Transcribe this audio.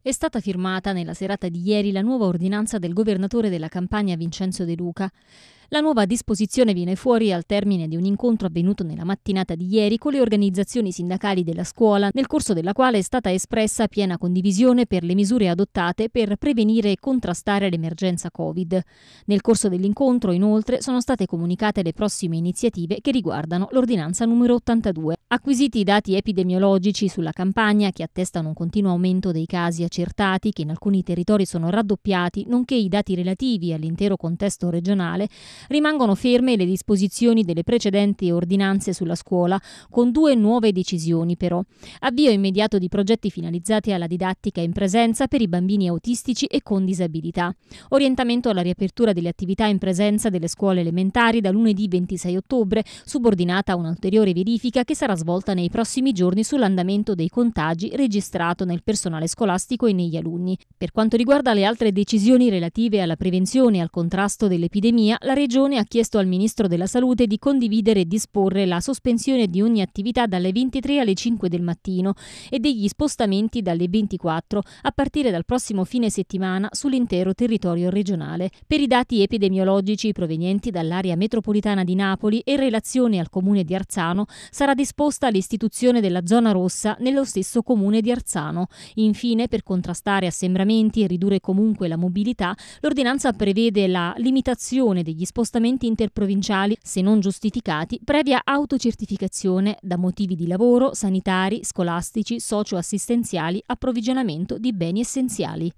È stata firmata nella serata di ieri la nuova ordinanza del governatore della Campania Vincenzo De Luca la nuova disposizione viene fuori al termine di un incontro avvenuto nella mattinata di ieri con le organizzazioni sindacali della scuola, nel corso della quale è stata espressa piena condivisione per le misure adottate per prevenire e contrastare l'emergenza Covid. Nel corso dell'incontro, inoltre, sono state comunicate le prossime iniziative che riguardano l'ordinanza numero 82. Acquisiti i dati epidemiologici sulla campagna che attestano un continuo aumento dei casi accertati che in alcuni territori sono raddoppiati, nonché i dati relativi all'intero contesto regionale, rimangono ferme le disposizioni delle precedenti ordinanze sulla scuola, con due nuove decisioni però. Avvio immediato di progetti finalizzati alla didattica in presenza per i bambini autistici e con disabilità. Orientamento alla riapertura delle attività in presenza delle scuole elementari da lunedì 26 ottobre, subordinata a un'ulteriore verifica che sarà svolta nei prossimi giorni sull'andamento dei contagi registrato nel personale scolastico e negli alunni. Per quanto riguarda le altre decisioni relative alla prevenzione e al contrasto dell'epidemia, la Regione Regione ha chiesto al Ministro della Salute di condividere e disporre la sospensione di ogni attività dalle 23 alle 5 del mattino e degli spostamenti dalle 24 a partire dal prossimo fine settimana sull'intero territorio regionale. Per i dati epidemiologici provenienti dall'area metropolitana di Napoli e in relazione al comune di Arzano sarà disposta l'istituzione della zona rossa nello stesso comune di Arzano. Infine, per contrastare assembramenti e ridurre comunque la mobilità, l'ordinanza prevede la limitazione degli spostamenti spostamenti interprovinciali, se non giustificati, previa autocertificazione da motivi di lavoro, sanitari, scolastici, socioassistenziali, approvvigionamento di beni essenziali.